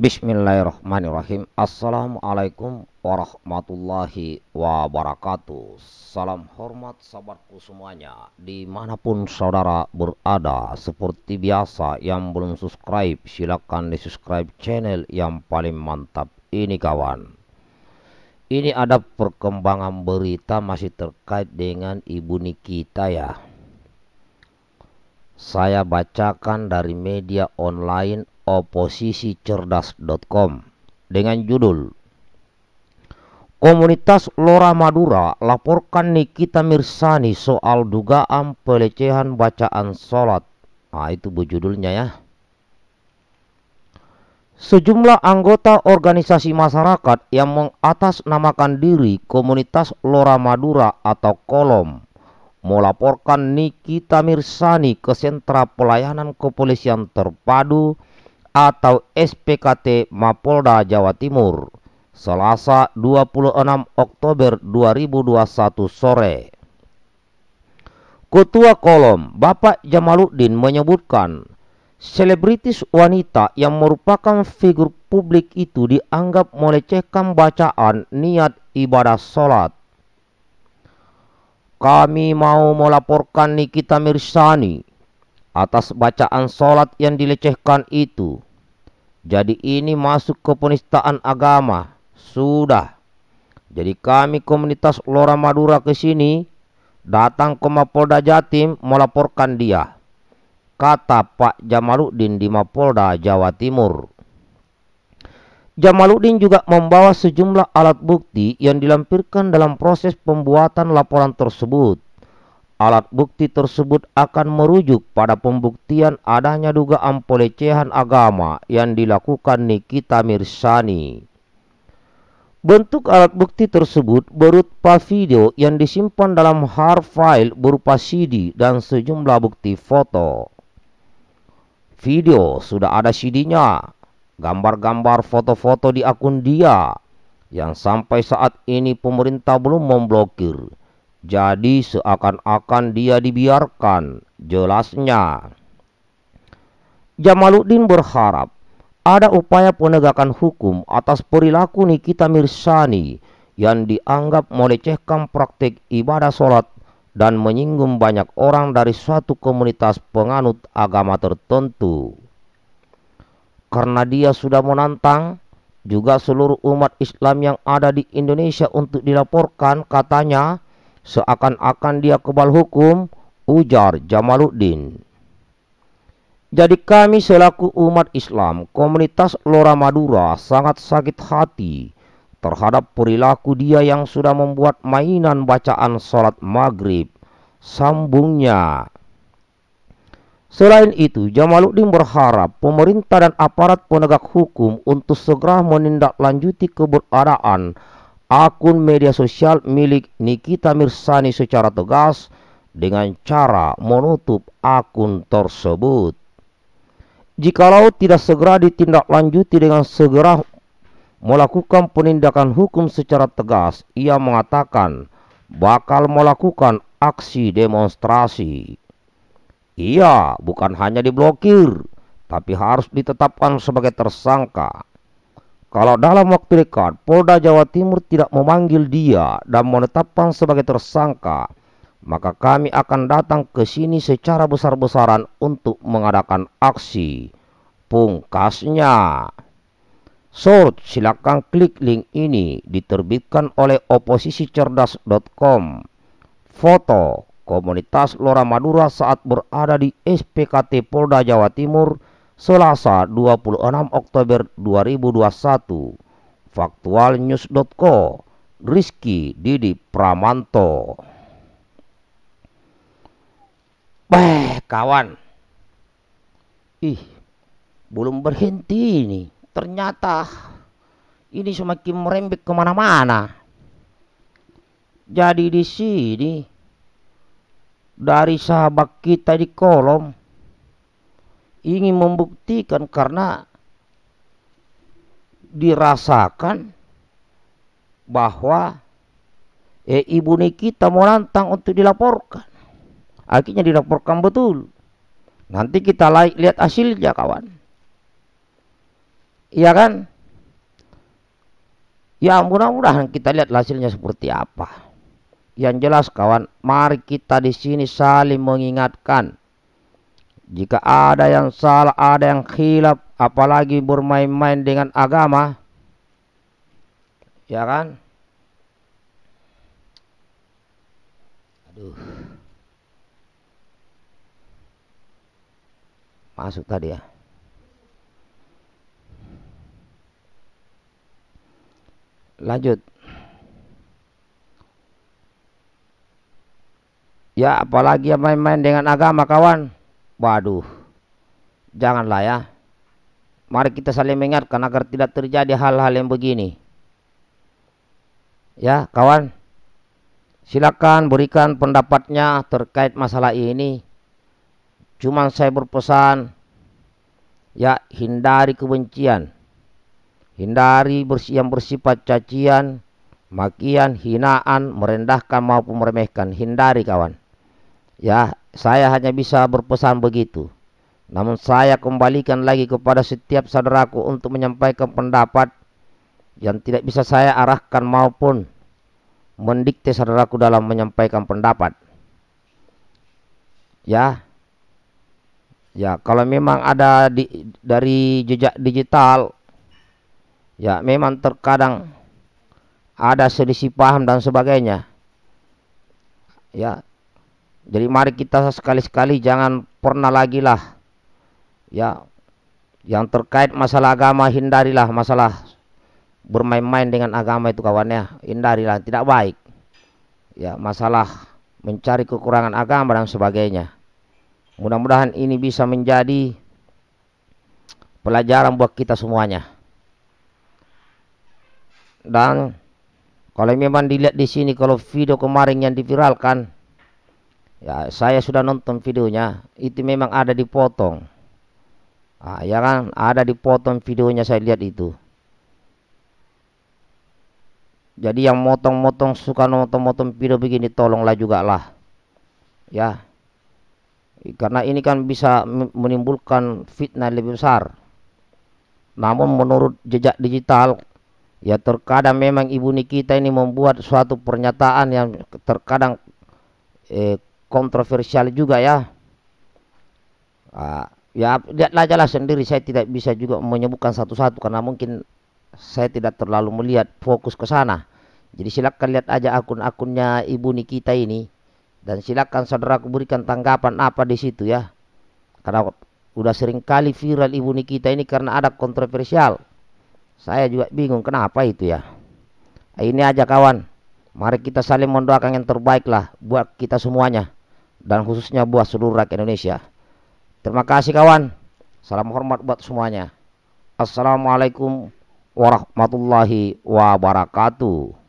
Bismillahirrahmanirrahim Assalamualaikum warahmatullahi wabarakatuh Salam hormat sahabatku semuanya Dimanapun saudara berada Seperti biasa yang belum subscribe Silahkan di subscribe channel yang paling mantap ini kawan Ini ada perkembangan berita masih terkait dengan Ibu Nikita ya saya bacakan dari media online oposisicerdas.com dengan judul Komunitas Lora Madura laporkan Nikita Mirsani soal dugaan pelecehan bacaan sholat. Nah, itu bu judulnya ya. Sejumlah anggota organisasi masyarakat yang mengatasnamakan diri komunitas Lora Madura atau Kolom melaporkan Nikita Mirsani ke sentra pelayanan kepolisian terpadu atau SPKT Mapolda Jawa Timur Selasa 26 Oktober 2021 sore. Ketua Kolom Bapak Jamaluddin menyebutkan selebritis wanita yang merupakan figur publik itu dianggap melecehkan bacaan niat ibadah sholat. Kami mau melaporkan Nikita Mirsani atas bacaan solat yang dilecehkan itu. Jadi ini masuk ke penistaan agama. Sudah. Jadi kami komunitas Lora Madura ke sini datang ke Mapolda Jatim melaporkan dia. Kata Pak Jamaluddin di Mapolda Jawa Timur. Jamaluddin juga membawa sejumlah alat bukti yang dilampirkan dalam proses pembuatan laporan tersebut Alat bukti tersebut akan merujuk pada pembuktian adanya dugaan pelecehan agama yang dilakukan Nikita Mirsani. Bentuk alat bukti tersebut berupa video yang disimpan dalam hard file berupa CD dan sejumlah bukti foto. Video sudah ada CD-nya, gambar-gambar foto-foto di akun dia yang sampai saat ini pemerintah belum memblokir. Jadi seakan-akan dia dibiarkan, jelasnya. Jamaluddin berharap ada upaya penegakan hukum atas perilaku Nikita Mirsani yang dianggap melecehkan praktik ibadah sholat dan menyinggung banyak orang dari suatu komunitas penganut agama tertentu. Karena dia sudah menantang juga seluruh umat Islam yang ada di Indonesia untuk dilaporkan katanya seakan-akan dia kebal hukum, ujar Jamaluddin. Jadi kami selaku umat Islam, komunitas Lora Madura sangat sakit hati terhadap perilaku dia yang sudah membuat mainan bacaan sholat maghrib. Sambungnya. Selain itu, Jamaluddin berharap pemerintah dan aparat penegak hukum untuk segera menindaklanjuti keberadaan akun media sosial milik Nikita Mirsani secara tegas dengan cara menutup akun tersebut. Jikalau tidak segera ditindaklanjuti dengan segera melakukan penindakan hukum secara tegas, ia mengatakan bakal melakukan aksi demonstrasi. Ia bukan hanya diblokir, tapi harus ditetapkan sebagai tersangka. Kalau dalam waktu dekat Polda Jawa Timur tidak memanggil dia dan menetapkan sebagai tersangka, maka kami akan datang ke sini secara besar-besaran untuk mengadakan aksi. Pungkasnya. Short, silakan klik link ini diterbitkan oleh oposisicerdas.com. Foto Komunitas Lora Madura saat berada di SPKT Polda Jawa Timur Selasa 26 Oktober 2021 Faktualnews.co Rizky Didi Pramanto Beh kawan Ih belum berhenti ini Ternyata ini semakin merembek kemana-mana Jadi di sini dari sahabat kita di kolom ingin membuktikan karena dirasakan bahwa eh, ibu Nikita nantang untuk dilaporkan. Akhirnya dilaporkan betul. Nanti kita lihat hasilnya kawan. Iya kan? Ya mudah-mudahan kita lihat hasilnya seperti apa. Yang jelas kawan, mari kita di sini saling mengingatkan jika ada yang salah, ada yang khilaf, apalagi bermain-main dengan agama, ya kan? Aduh. Masuk tadi ya. Lanjut. Ya apalagi yang main-main dengan agama kawan. Waduh, janganlah ya. Mari kita saling mengingatkan agar tidak terjadi hal-hal yang begini. Ya, kawan. Silakan berikan pendapatnya terkait masalah ini. Cuman saya berpesan, ya hindari kebencian. Hindari yang bersifat cacian, makian, hinaan, merendahkan maupun meremehkan. Hindari kawan. Ya, saya hanya bisa berpesan begitu. Namun saya kembalikan lagi kepada setiap saudaraku untuk menyampaikan pendapat yang tidak bisa saya arahkan maupun mendikte saudaraku dalam menyampaikan pendapat. Ya. Ya, kalau memang ada di, dari jejak digital ya memang terkadang ada selisih paham dan sebagainya. Ya, jadi mari kita sekali-sekali jangan pernah lagi lah ya yang terkait masalah agama hindarilah masalah bermain-main dengan agama itu kawan ya hindarilah tidak baik ya masalah mencari kekurangan agama dan sebagainya mudah-mudahan ini bisa menjadi pelajaran buat kita semuanya dan kalau memang dilihat di sini kalau video kemarin yang diviralkan ya saya sudah nonton videonya itu memang ada dipotong ah, ya kan ada dipotong videonya saya lihat itu jadi yang motong-motong suka motong-motong video begini tolonglah juga lah ya karena ini kan bisa menimbulkan fitnah lebih besar namun menurut jejak digital ya terkadang memang ibu Nikita ini membuat suatu pernyataan yang terkadang eh, kontroversial juga ya uh, ya lihatlah jelas sendiri saya tidak bisa juga menyebutkan satu-satu karena mungkin saya tidak terlalu melihat fokus ke sana jadi silakan lihat aja akun-akunnya Ibu Nikita ini dan silakan saudara berikan tanggapan apa di situ ya karena udah sering kali viral Ibu Nikita ini karena ada kontroversial saya juga bingung kenapa itu ya ini aja kawan Mari kita saling mendoakan yang terbaik lah buat kita semuanya dan khususnya buat seluruh rakyat Indonesia. Terima kasih kawan. Salam hormat buat semuanya. Assalamualaikum warahmatullahi wabarakatuh.